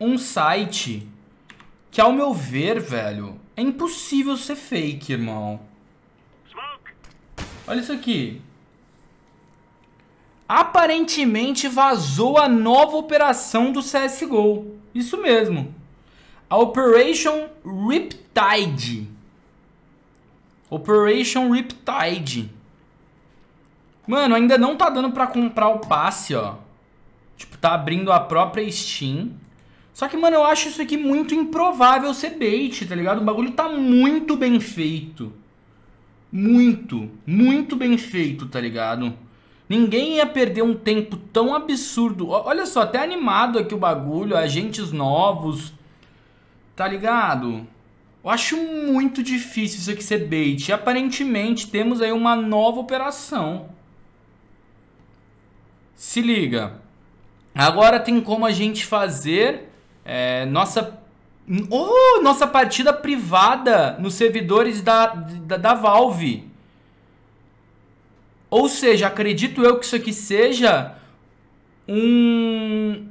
um site que, ao meu ver, velho, é impossível ser fake, irmão. Olha isso aqui. Aparentemente vazou a nova operação do CSGO. Isso mesmo. A Operation Riptide. Operation Riptide. Mano, ainda não tá dando pra comprar o passe, ó. Tipo, tá abrindo a própria Steam. Só que, mano, eu acho isso aqui muito improvável ser bait, tá ligado? O bagulho tá muito bem feito. Muito, muito bem feito, tá ligado? Ninguém ia perder um tempo tão absurdo. Olha só, até animado aqui o bagulho, agentes novos. Tá ligado? Eu acho muito difícil isso aqui ser bait. E, aparentemente temos aí uma nova operação. Se liga. Agora tem como a gente fazer é, nossa. Oh, nossa partida privada nos servidores da, da, da Valve. Ou seja, acredito eu que isso aqui seja um.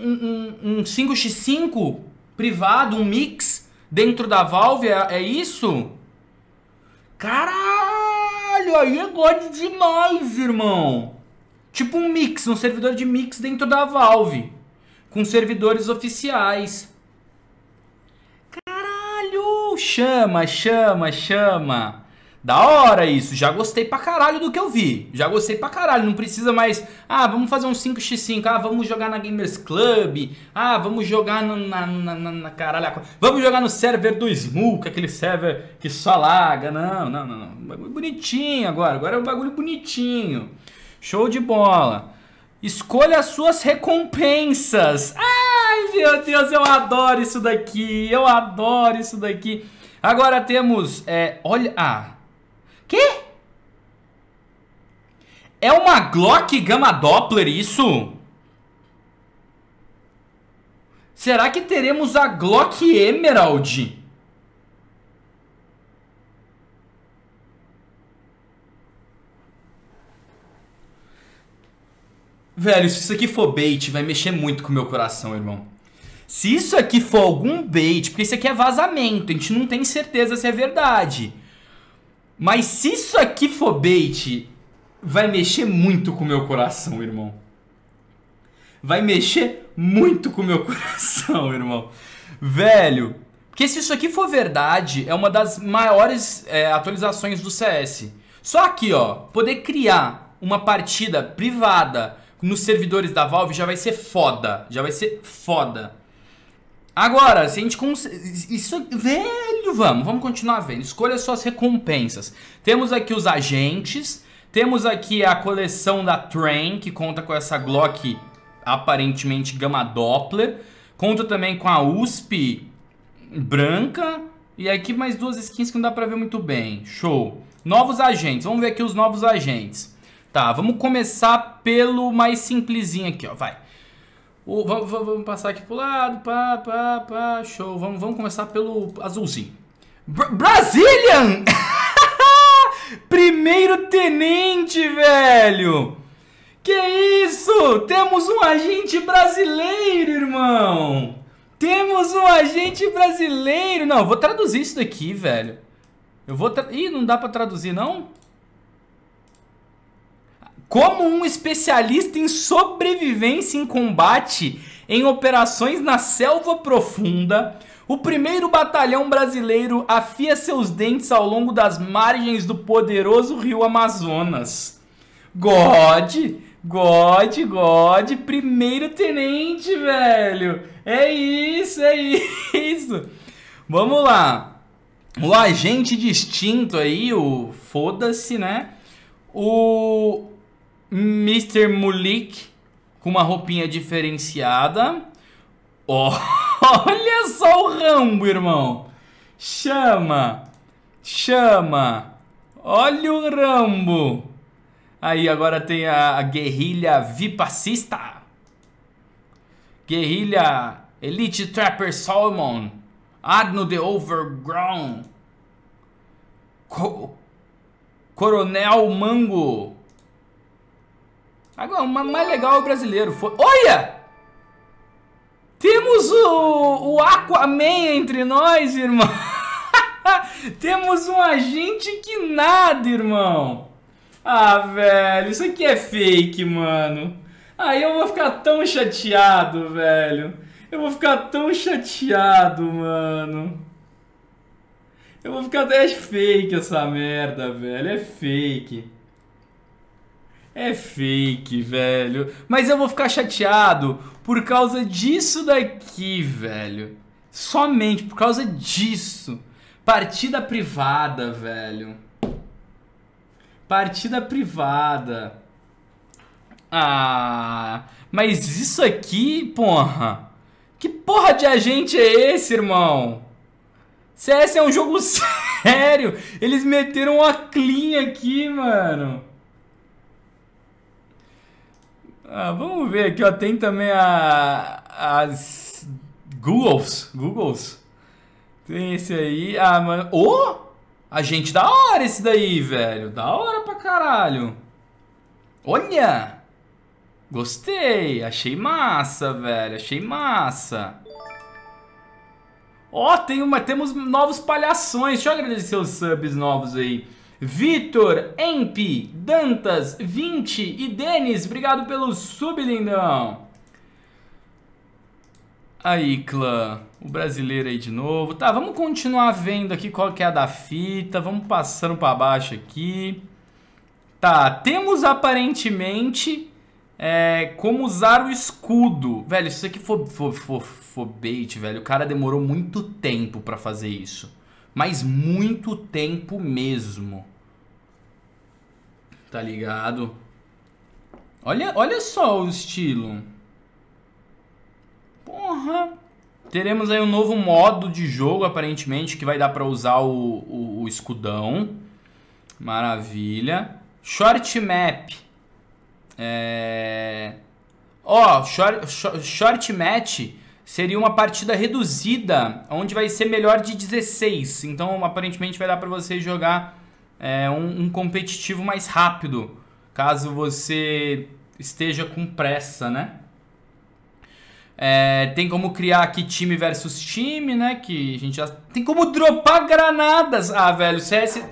Um, um, um 5x5 privado, um mix dentro da Valve, é, é isso? Caralho, aí é god demais, irmão. Tipo um mix, um servidor de mix dentro da Valve com servidores oficiais. Caralho! Chama, chama, chama. Da hora isso, já gostei pra caralho do que eu vi. Já gostei pra caralho, não precisa mais. Ah, vamos fazer um 5x5. Ah, vamos jogar na Gamers Club. Ah, vamos jogar no, na, na, na, na caralho. Vamos jogar no server do Smook, aquele server que só laga. Não, não, não. não. Bagulho bonitinho agora. Agora é um bagulho bonitinho. Show de bola. Escolha as suas recompensas. Ai, meu Deus, eu adoro isso daqui. Eu adoro isso daqui. Agora temos... É, olha... Ah. que É uma Glock Gama Doppler isso? Será que teremos a Glock Emerald? Velho, se isso aqui for bait, vai mexer muito com o meu coração, irmão. Se isso aqui for algum bait, porque isso aqui é vazamento, a gente não tem certeza se é verdade. Mas se isso aqui for bait, vai mexer muito com o meu coração, irmão. Vai mexer muito com o meu coração, irmão. Velho, porque se isso aqui for verdade, é uma das maiores é, atualizações do CS. Só aqui, ó, poder criar uma partida privada nos servidores da Valve já vai ser foda. Já vai ser foda. Agora, se a gente consegue. Isso. Velho, vamos, vamos continuar vendo. Escolha suas recompensas. Temos aqui os agentes. Temos aqui a coleção da Train, que conta com essa Glock aparentemente gama Doppler. Conta também com a USP branca. E aqui mais duas skins que não dá pra ver muito bem. Show. Novos agentes. Vamos ver aqui os novos agentes. Tá, vamos começar pelo mais simplesinho aqui, ó, vai. O, vamos, vamos, passar aqui pro lado, pá, pá, pá, show. Vamos, vamos começar pelo azulzinho. Br Brazilian! Primeiro tenente, velho! Que isso? Temos um agente brasileiro, irmão! Temos um agente brasileiro! Não, eu vou traduzir isso daqui, velho. Eu vou... Ih, não dá pra traduzir, não? Como um especialista em sobrevivência em combate em operações na selva profunda, o primeiro batalhão brasileiro afia seus dentes ao longo das margens do poderoso rio Amazonas. God, God, God, primeiro tenente, velho. É isso, é isso. Vamos lá. O agente distinto aí, o foda-se, né? O Mr. Mulik com uma roupinha diferenciada. Oh, olha só o Rambo, irmão. Chama. Chama. Olha o Rambo. Aí agora tem a, a guerrilha Vipassista. Guerrilha Elite Trapper Solomon. Adno the Overground. Co Coronel Mango. Agora, mais legal é o brasileiro. Foi... Olha! Temos o, o Aquaman entre nós, irmão. Temos um agente que nada, irmão. Ah, velho, isso aqui é fake, mano. Aí ah, eu vou ficar tão chateado, velho. Eu vou ficar tão chateado, mano. Eu vou ficar até fake essa merda, velho. É fake. É fake, velho. Mas eu vou ficar chateado por causa disso daqui, velho. Somente por causa disso. Partida privada, velho. Partida privada. Ah, mas isso aqui, porra. Que porra de agente é esse, irmão? CS é um jogo sério. Eles meteram uma clean aqui, mano. Ah, vamos ver aqui, ó. Tem também a, as Googles. Googles. Tem esse aí. Ah, mano. Ô! Oh! A gente da hora esse daí, velho. Da hora pra caralho. Olha! Gostei. Achei massa, velho. Achei massa. Ó, oh, tem uma, temos novos palhações. Deixa eu agradecer os subs novos aí. Vitor, Emp, Dantas, 20 e Denis, obrigado pelo sub, lindão. Aí, clã, o brasileiro aí de novo. Tá, vamos continuar vendo aqui qual que é a da fita, vamos passando para baixo aqui. Tá, temos aparentemente é, como usar o escudo. Velho, isso aqui foi, for, bait, velho, o cara demorou muito tempo para fazer isso mas muito tempo mesmo. Tá ligado? Olha, olha só o estilo. Porra. Teremos aí um novo modo de jogo, aparentemente, que vai dar pra usar o, o, o escudão. Maravilha. Short map. É... Ó, oh, short, short, short match seria uma partida reduzida, onde vai ser melhor de 16. Então, aparentemente, vai dar para você jogar é, um, um, competitivo mais rápido, caso você esteja com pressa, né? É, tem como criar aqui time versus time, né? Que a gente já... Tem como dropar granadas. Ah, velho, o CS...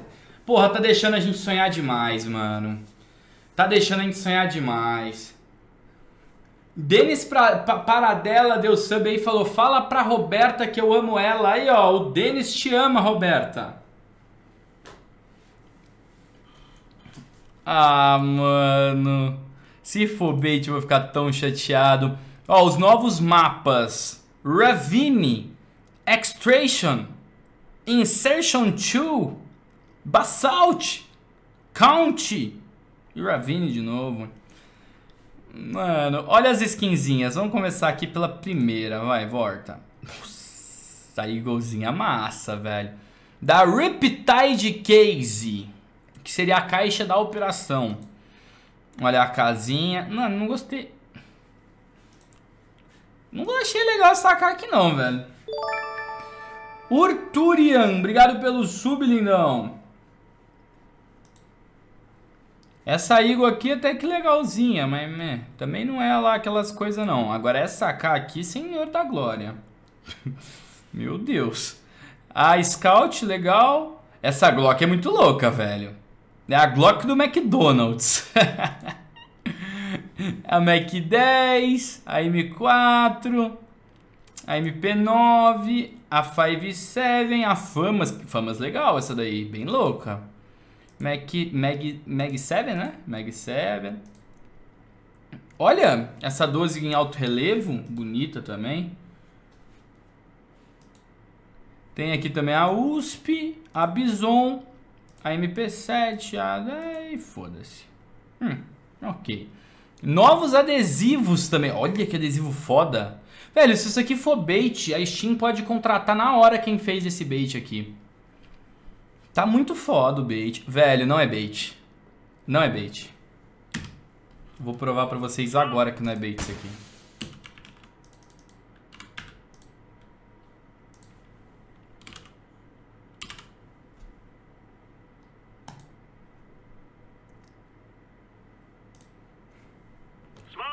Porra, tá deixando a gente sonhar demais, mano. Tá deixando a gente sonhar demais. Denis pra, pra, Paradela deu sub aí e falou: Fala pra Roberta que eu amo ela. Aí, ó, o Denis te ama, Roberta. Ah, mano. Se for bait, eu vou ficar tão chateado. Ó, os novos mapas: Ravine, Extraction, Insertion 2, Basalt, County e Ravine de novo. Mano, olha as skinzinhas. Vamos começar aqui pela primeira, vai, volta. Nossa, aí golzinha massa, velho. Da Riptide Case, que seria a caixa da operação. Olha a casinha. Mano, não gostei. Não achei legal sacar aqui não, velho. Urturian, obrigado pelo sub, lindão. Essa Eagle aqui até que legalzinha, mas meh, né, também não é lá aquelas coisas não. Agora essa K aqui, Senhor da Glória. Meu Deus. A Scout, legal. Essa Glock é muito louca, velho. É a Glock do McDonald's. É a Mac 10, a M4, a MP9, a 57, a Famas. Famas legal essa daí, bem louca. Mag, Mag, Mag 7, né? Mag 7. Olha, essa 12 em alto relevo, bonita também. Tem aqui também a USP, a Bison, a MP7, a... e foda-se. Hum, ok. Novos adesivos também. Olha que adesivo foda. Velho, se isso aqui for bait, a Steam pode contratar na hora quem fez esse bait aqui. Tá muito foda o bait. Velho, não é bait. Não é bait. Vou provar pra vocês agora que não é bait isso aqui.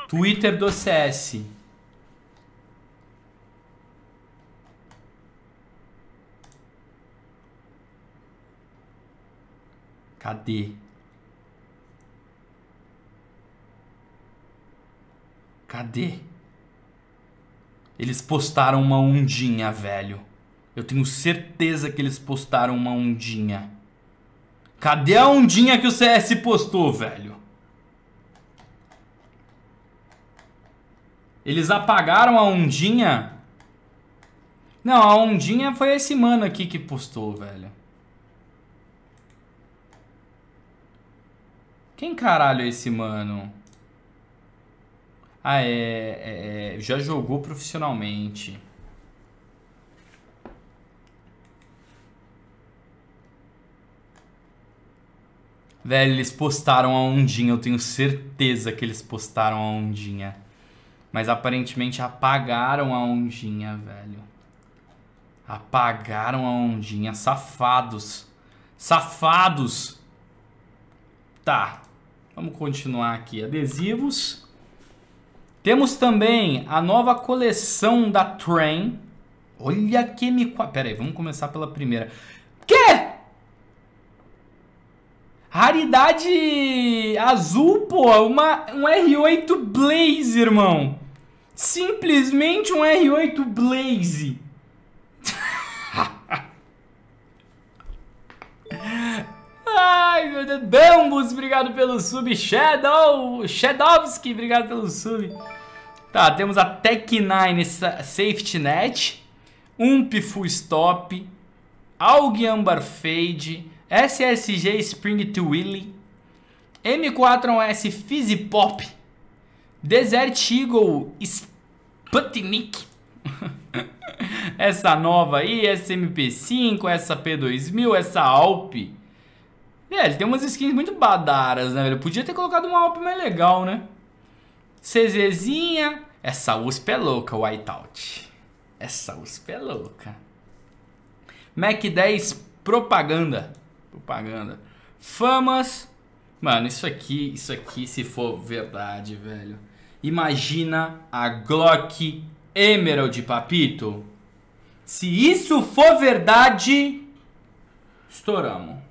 Twitter do CS. Cadê? Cadê? Eles postaram uma ondinha, velho. Eu tenho certeza que eles postaram uma ondinha. Cadê a ondinha que o CS postou, velho? Eles apagaram a ondinha? Não, a ondinha foi esse mano aqui que postou, velho. Quem caralho é esse mano? Ah, é, é, é, Já jogou profissionalmente. Velho, eles postaram a ondinha. Eu tenho certeza que eles postaram a ondinha. Mas aparentemente apagaram a ondinha, velho. Apagaram a ondinha. Safados. Safados! Tá. Vamos continuar aqui, adesivos. Temos também a nova coleção da Train. Olha que me... Pera aí, vamos começar pela primeira. Quê? Raridade azul, pô, uma, um R8 Blaze, irmão. Simplesmente um R8 Blaze. Ai, meu Deus. Dambus, obrigado pelo sub. Shadow, Shadowski, obrigado pelo sub. Tá, temos a Tech9 Safety Net. Ump Full Stop. Aug Amber Fade. SSG Spring to Willy. M4S é Fizzy Pop. Desert Eagle Sputnik. essa nova aí, essa MP5, essa P2000, essa Alp. É, ele tem umas skins muito badaras, né, velho? Podia ter colocado uma op mais legal, né? CZzinha. Essa USP é louca, Whiteout. Essa USP é louca. Mac 10 propaganda. Propaganda. Famas. Mano, isso aqui, isso aqui se for verdade, velho. Imagina a Glock Emerald, papito. Se isso for verdade, estouramos.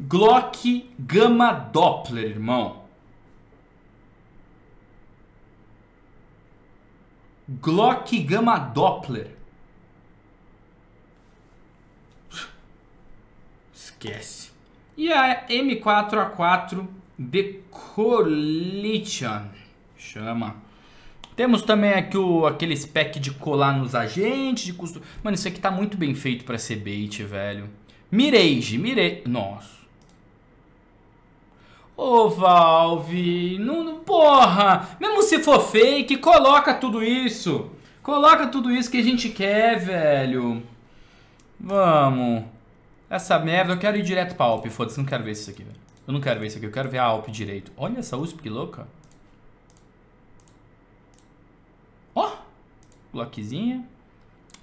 Glock Gama Doppler, irmão. Glock Gama Doppler. Esquece. E a M4A4 de Collision. Chama. Temos também aqui o, aquele spec de colar nos agentes, de custo. Mano, isso aqui tá muito bem feito para ser bait, velho. Mirage, Mirage. Nossa. Ô oh, Valve, não, não, porra, mesmo se for fake, coloca tudo isso. Coloca tudo isso que a gente quer, velho. Vamos. Essa merda, eu quero ir direto pra Alp, foda-se, não quero ver isso aqui, velho. Eu não quero ver isso aqui, eu quero ver a Alp direito. Olha essa USP, que louca. Ó, oh, bloquezinha.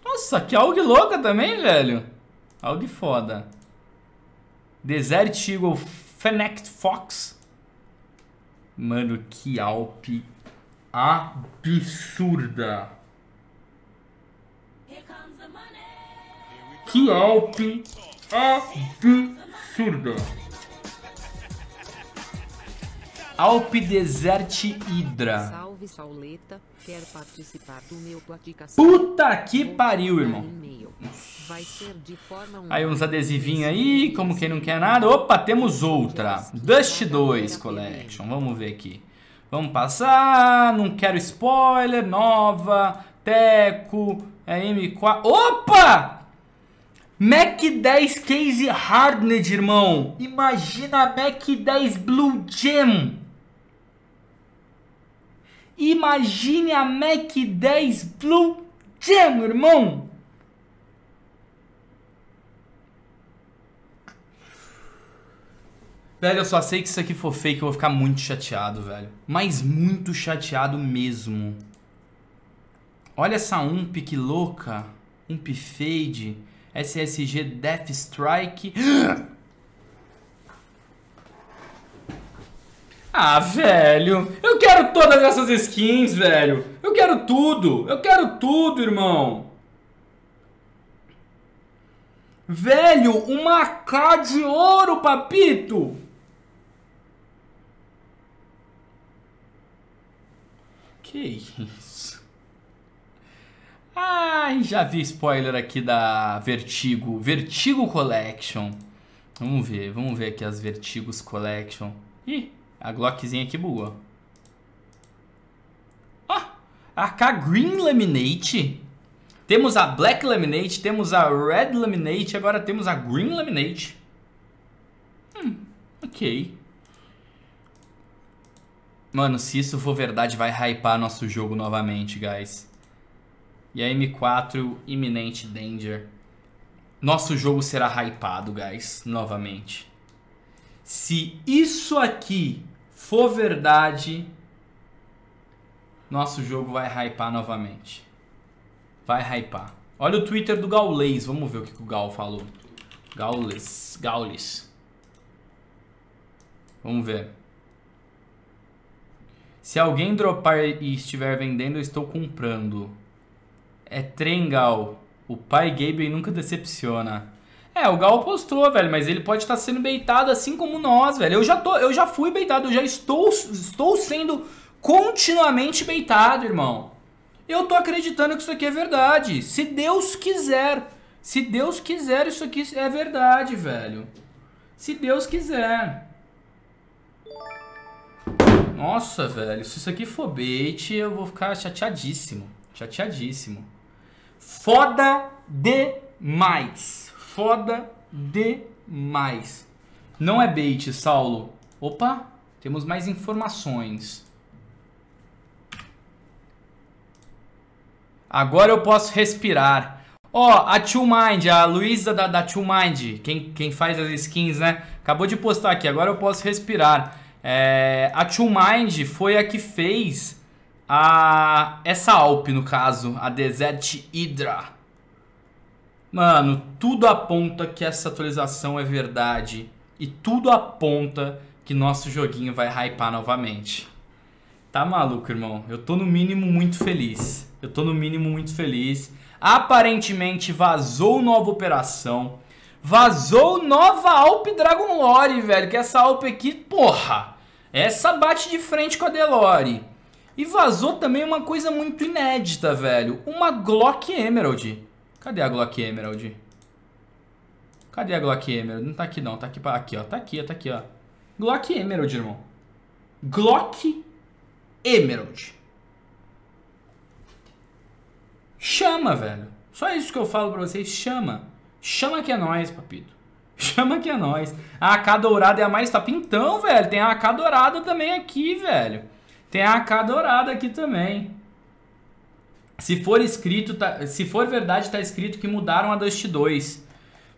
Nossa, que AUG louca também, velho. AUG foda. Desert Eagle Fennect Fox. Mano, que alpe absurda. Que alpe absurda. Alpe Desert Hydra. Salve, Sauleta. Quer participar do meu platicação? Puta que pariu, irmão. Aí uns adesivinhos aí, como quem não quer nada. Opa, temos outra. Dust 2 Collection. Vamos ver aqui. Vamos passar. Não quero spoiler. Nova. Teco. É M4. Opa! Mac 10 Case Hardened, irmão. Imagina a Mac 10 Blue Gem. Imagine a Mac 10 Blue Gem, irmão. Velho, eu só sei que isso aqui for fake, eu vou ficar muito chateado, velho. Mas muito chateado mesmo. Olha essa ump que louca. Ump fade. SSG Death Strike. Ah, velho. Eu quero todas essas skins, velho. Eu quero tudo. Eu quero tudo, irmão. Velho, uma K de ouro, papito. Que isso? Ai, já vi spoiler aqui da Vertigo. Vertigo Collection. Vamos ver, vamos ver aqui as Vertigos Collection. Ih, a Glockzinha aqui boa. Ó, ah, AK Green Laminate. Temos a Black Laminate, temos a Red Laminate, agora temos a Green Laminate. Hum, ok. Mano, se isso for verdade, vai hypar nosso jogo novamente, guys. E a M4, iminente danger. Nosso jogo será hypado, guys, novamente. Se isso aqui for verdade, nosso jogo vai hypar novamente. Vai hypar. Olha o Twitter do Gaules, Vamos ver o que o Gal falou. Gaules. Gaules. Vamos ver. Se alguém dropar e estiver vendendo, eu estou comprando. É trem, Gal. O pai Gabriel nunca decepciona. É, o Gal postou, velho, mas ele pode estar sendo beitado assim como nós, velho. Eu já tô, eu já fui beitado, eu já estou, estou sendo continuamente beitado, irmão. Eu tô acreditando que isso aqui é verdade. Se Deus quiser, se Deus quiser, isso aqui é verdade, velho. Se Deus quiser. Nossa, velho, se isso aqui for bait, eu vou ficar chateadíssimo. Chateadíssimo. Foda demais. Foda demais. Não é bait, Saulo. Opa, temos mais informações. Agora eu posso respirar. Ó, oh, a Two Mind, a Luísa da, da Two Mind, quem, quem faz as skins, né? Acabou de postar aqui, agora eu posso respirar. É, a Two Mind foi a que fez a essa Alp, no caso, a Desert Hydra. Mano, tudo aponta que essa atualização é verdade. E tudo aponta que nosso joguinho vai hypar novamente. Tá maluco, irmão? Eu tô no mínimo muito feliz. Eu tô no mínimo muito feliz. Aparentemente vazou nova operação. Vazou nova Alp Dragon Lore, velho. Que essa Alp aqui, porra! Essa bate de frente com a Delore. E vazou também uma coisa muito inédita, velho. Uma Glock Emerald. Cadê a Glock Emerald? Cadê a Glock Emerald? Não tá aqui não, tá aqui, aqui ó. Tá aqui, tá aqui, ó. Glock Emerald, irmão. Glock Emerald. Chama, velho. Só isso que eu falo pra vocês, chama. Chama que é nós, papito. Chama que é nós. A AK dourada é a mais top. Então, velho, tem a AK dourada também aqui, velho. Tem a AK dourada aqui também. Se for escrito, tá, se for verdade, tá escrito que mudaram a Dust 2.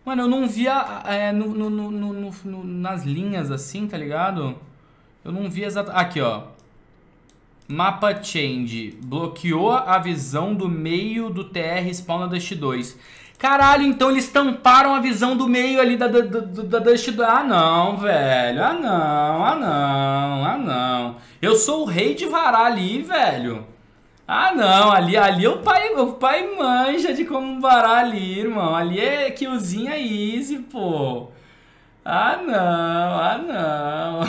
Mano, eu não via é, no, no, no, nas linhas assim, tá ligado? Eu não vi exatamente. Aqui, ó. Mapa Change. Bloqueou a visão do meio do TR spawn na Dust 2. Caralho, então eles tamparam a visão do meio ali da, da, da, da Dust do. Ah, não, velho. Ah, não, ah, não, ah, não. Eu sou o rei de varar ali, velho. Ah, não, ali, ali o pai, o pai manja de como varar ali, irmão. Ali é killzinha easy, pô. Ah, não, ah,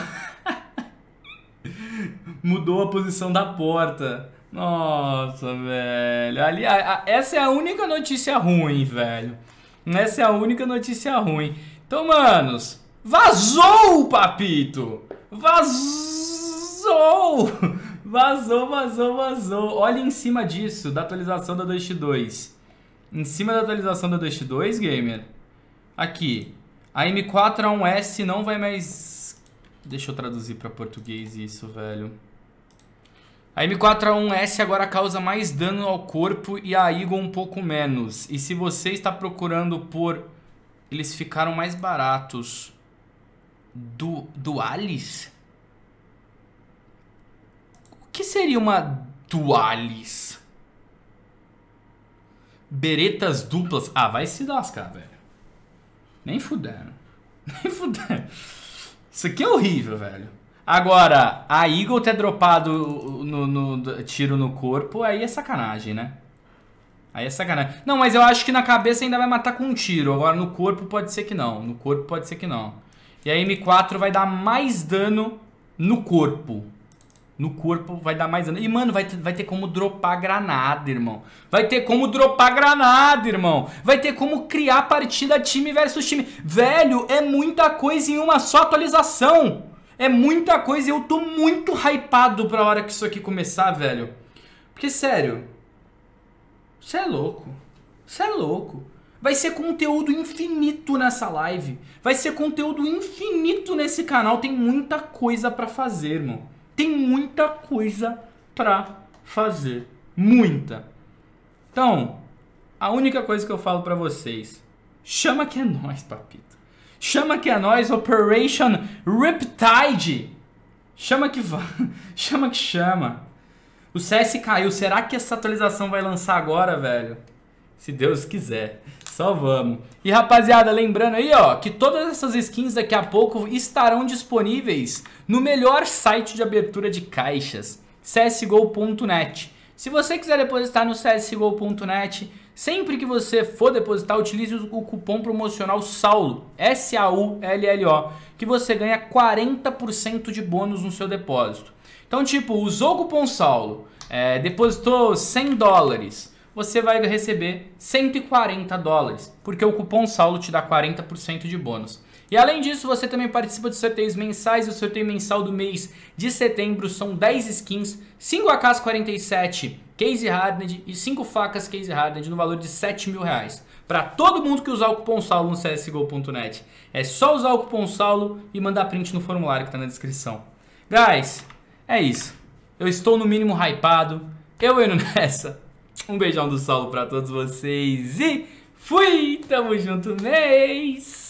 não. Mudou a posição da porta. Nossa, velho. Ali, a, a, essa é a única notícia ruim, velho. Essa é a única notícia ruim. Então, manos, vazou o papito! Vazou! Vazou, vazou, vazou. Olha em cima disso, da atualização da x 2. Em cima da atualização da x 2, gamer. Aqui. A M4A1S não vai mais. Deixa eu traduzir para português isso, velho. A M4A1S agora causa mais dano ao corpo e a Eagle um pouco menos. E se você está procurando por... Eles ficaram mais baratos. Do, Alice? O que seria uma dualis? Beretas duplas. Ah, vai se lascar, velho. Nem fudendo. Nem fudendo. Isso aqui é horrível, velho. Agora, a Eagle ter dropado no, no, no, tiro no corpo, aí é sacanagem, né? Aí é sacanagem. Não, mas eu acho que na cabeça ainda vai matar com um tiro. Agora no corpo pode ser que não. No corpo pode ser que não. E a M4 vai dar mais dano no corpo. No corpo vai dar mais dano. E, mano, vai ter, vai ter como dropar granada, irmão. Vai ter como dropar granada, irmão. Vai ter como criar partida time versus time. Velho, é muita coisa em uma só atualização. É muita coisa e eu tô muito hypado pra hora que isso aqui começar, velho. Porque, sério, você é louco. Você é louco. Vai ser conteúdo infinito nessa live. Vai ser conteúdo infinito nesse canal. Tem muita coisa para fazer, irmão. Tem muita coisa pra fazer. Muita. Então, a única coisa que eu falo para vocês, chama que é nós, papito. Chama que é nós Operation Riptide. Chama que va... chama que chama. O CS caiu. Será que essa atualização vai lançar agora, velho? Se Deus quiser. Só vamos. E rapaziada, lembrando aí, ó, que todas essas skins daqui a pouco estarão disponíveis no melhor site de abertura de caixas, csgo.net. Se você quiser depositar no csgo.net, Sempre que você for depositar, utilize o cupom promocional SAULO, S-A-U-L-L-O, que você ganha 40% de bônus no seu depósito. Então, tipo, usou o cupom SAULO, é, depositou 100 dólares, você vai receber 140 dólares, porque o cupom SAULO te dá 40% de bônus. E além disso, você também participa de sorteios mensais. O sorteio mensal do mês de setembro são 10 skins, 5 AKs 47 Case Hardened e 5 facas Case Hardened no valor de 7 mil reais. Para todo mundo que usar o cupom Saulo no CSGO.net. É só usar o cupom Saulo e mandar print no formulário que está na descrição. Guys, é isso. Eu estou no mínimo hypado. Eu indo nessa. Um beijão do Saulo para todos vocês e fui! Tamo junto mês!